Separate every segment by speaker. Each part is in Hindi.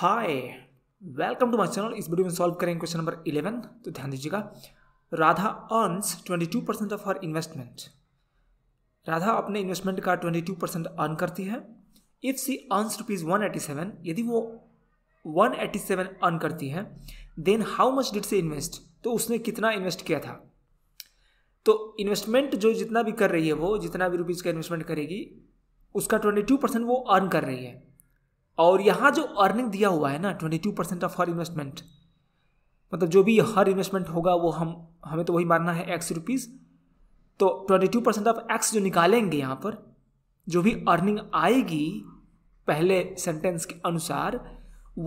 Speaker 1: hi welcome to my channel इस वीडियो में सॉल्व करेंगे क्वेश्चन नंबर 11 तो ध्यान दीजिएगा Radha earns 22 percent of her investment Radha अपने इन्वेस्टमेंट का 22 परसेंट अर्न करती है if she earns rupees one यदि वो 187 अर्न करती है then how much did she invest तो उसने कितना इन्वेस्ट किया था तो इन्वेस्टमेंट जो जितना भी कर रही है वो जितना भी रुपीज़ का इन्वेस्टमेंट करेगी उसका 22 परसेंट वो अर्न कर रही है और यहाँ जो अर्निंग दिया हुआ है ना twenty two percent of her investment मतलब जो भी हर इन्वेस्टमेंट होगा वो हम हमें तो वही मानना है एक्स रुपीज़ तो twenty two percent of x जो निकालेंगे यहाँ पर जो भी अर्निंग आएगी पहले सेंटेंस के अनुसार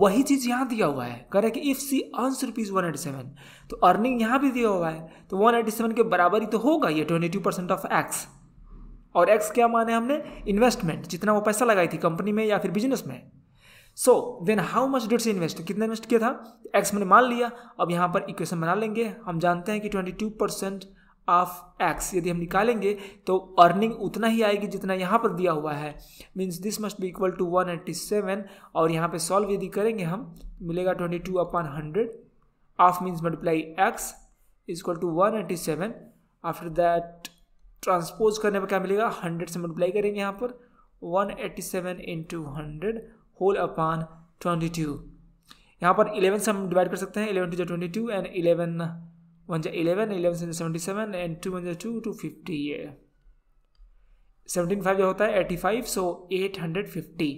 Speaker 1: वही चीज़ यहाँ दिया हुआ है कह रहे कि if she earns rupees one eighty seven तो अर्निंग यहाँ भी दिया हुआ है तो वन एटी सेवन के बराबर ही तो होगा ये twenty two percent of x और एक्स क्या माने हमने इन्वेस्टमेंट जितना वो पैसा लगाई थी कंपनी में या फिर बिजनेस में so then how much did she invest कितना इन्वेस्ट किया था एक्स मैंने मान लिया अब यहाँ पर इक्वेशन बना लेंगे हम जानते हैं कि twenty two percent of x यदि हम निकालेंगे तो अर्निंग उतना ही आएगी जितना यहाँ पर दिया हुआ है means this must be equal to one eighty seven और यहाँ पे सॉल्व यदि करेंगे हम मिलेगा twenty two upon hundred of means multiply x equal to one eighty seven after that transpose करने पर क्या मिलेगा हंड्रेड से मल्टीप्लाई करेंगे यहाँ पर one eighty seven into hundred whole upon twenty two यहाँ पर इलेवन से हम डिवाइड कर सकते हैं इलेवन टू जो twenty two and eleven one जो इलेवन इलेवन से seventy seven and two one जो टू टू फिफ्टी ये सेवनटीन फाइव जो होता है eighty five so eight hundred fifty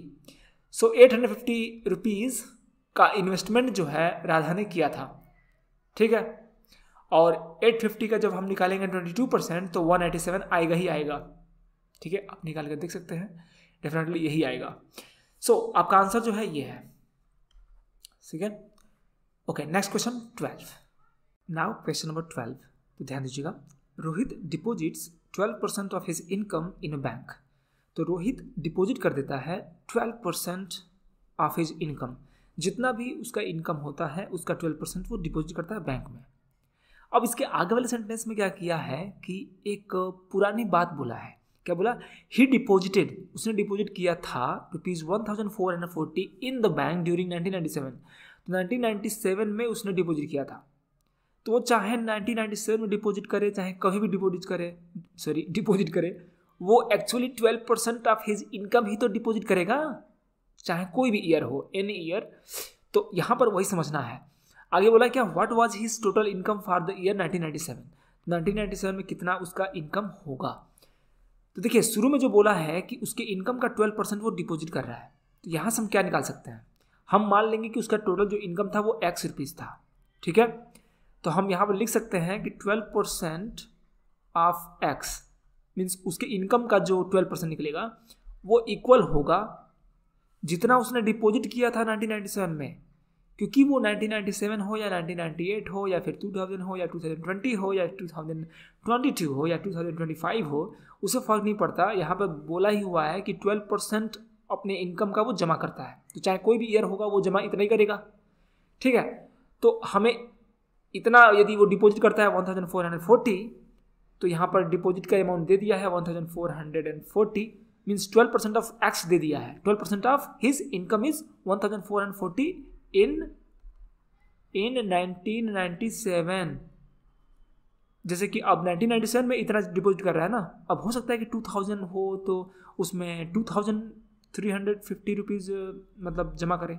Speaker 1: so eight hundred fifty rupees का इन्वेस्टमेंट जो है राधा ने किया था ठीक है और एट फिफ्टी का जब हम निकालेंगे ट्वेंटी टू परसेंट तो वन एटी सेवन आएगा ही आएगा ठीक है आप निकाल कर देख सकते हैं डेफिनेटली यही आएगा सो so, आपका आंसर जो है ये है ठीक है okay next question twelve now question number twelve तो ध्यान दीजिएगा Rohit deposits twelve percent of his income in a bank तो रोहित डिपॉजिट कर देता है twelve percent of his income जितना भी उसका इनकम होता है उसका ट्वेल्व परसेंट वो डिपॉजिट करता है बैंक में अब इसके आगे वाले सेंटेंस में क्या किया है कि एक पुरानी बात बोला है क्या बोला ही डिपोजिटेड उसने डिपोजिट किया था rupees one thousand four hundred forty in the bank during nineteen ninety seven तो नाइनटीन नाइन्टी सेवन में उसने डिपोजिट किया था तो वो चाहे नाइनटीन नाइन्टी सेवन में डिपोजिट करे चाहे कभी भी डिपोजिट करे सॉरी डिपोजिट करे वो actually twelve percent of his income ही तो डिपोजिट करेगा चाहे कोई भी ईयर हो एनी ईयर तो यहाँ पर वही समझना है आगे बोला क्या what was his total income for the year nineteen nineteen seven 1997 seven में कितना उसका इनकम होगा तो देखिए शुरू में जो बोला है कि उसके इनकम का ट्वेल्व परसेंट वो डिपॉजिट कर रहा है तो यहाँ से हम क्या निकाल सकते हैं हम मान लेंगे कि उसका टोटल जो इनकम था वो एक्स रुपीज़ था ठीक है तो हम यहाँ पर लिख सकते हैं कि twelve percent of x means उसके इनकम का जो ट्वेल्व परसेंट निकलेगा वो इक्वल होगा जितना उसने डिपॉजिट किया था सेवन में क्योंकि वो 1997 हो या 1998 हो या फिर 2000 हो या 2020 हो या 2022 हो या 2025 हो उसे फ़र्क नहीं पड़ता यहाँ पर बोला ही हुआ है कि 12 परसेंट अपने इनकम का वो जमा करता है तो चाहे कोई भी ईयर होगा वो जमा इतना ही करेगा ठीक है तो हमें इतना यदि वो डिपॉजिट करता है वन तो यहाँ पर डिपॉजिट का अमाउंट दे दिया है one means twelve percent of x दे दिया है twelve percent of his income is one thousand four hundred forty in in 1997 जैसे कि अब 1997 में इतना डिपॉजिट कर रहा है ना अब हो सकता है कि 2000 हो तो उसमें 2350 रुपीस मतलब जमा करें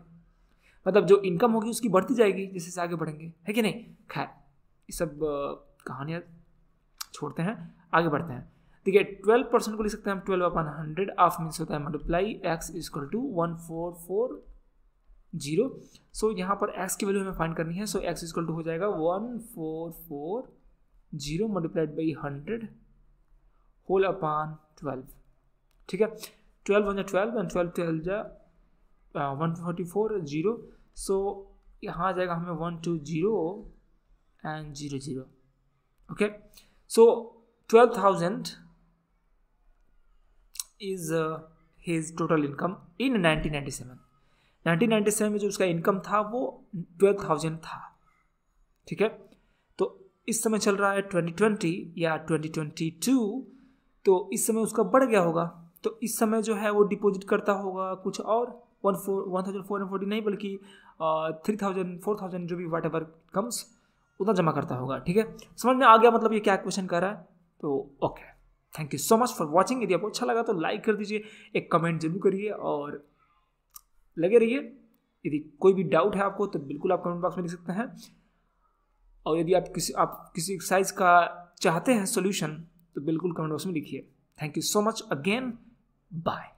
Speaker 1: मतलब जो इनकम होगी उसकी बढ़ती जाएगी जैसे आगे बढ़ेंगे है कि नहीं खैर ये सब कहानियाँ छोड़ते हैं आगे बढ़ते हैं देखिए ट्वेल्व परसेंट को लिख सकते हैं हम ट्वेल्व अपन हंड्रेड ऑफ मीन्स होता है multiply x is two one four four zero so so, यहाँ पर एक्स की वैल्यू हमें फाइंड करनी है सो एक्स इजकल टू हो जाएगा one four four zero multiplied by hundred whole अपान ट्वेल्व ठीक है ट्वेल्व वन जा ट्वेल्व एंड ट्वेल्व ट्वेल्व जा one forty four zero so यहाँ आ जाएगा हमें one two zero and zero zero okay so twelve thousand is his total income in nineteen ninety seven 1997 में जो उसका इनकम था वो ट्वेल्व थाउजेंड था ठीक है तो इस समय चल रहा है 2020 या 2022 तो इस समय उसका बढ़ गया होगा तो इस समय जो है वो डिपॉजिट करता होगा कुछ और one four one thousand four hundred forty नहीं बल्कि थ्री थाउजेंड फोर थाउजेंड जो भी वाट एवर कम्स उतना जमा करता होगा ठीक है समझ में आ गया मतलब ये क्या क्वेश्चन कर रहा है तो okay thank you so much for watching यदि आपको अच्छा लगा तो लाइक कर दीजिए एक कमेंट जरूर करिए और लगे रहिए यदि कोई भी डाउट है आपको तो बिल्कुल आप कमेंट बॉक्स में लिख सकते हैं और यदि आप किसी आप किसी एक्सरसाइज का चाहते हैं सोल्यूशन तो बिल्कुल कमेंट बॉक्स में लिखिए thank you so much again bye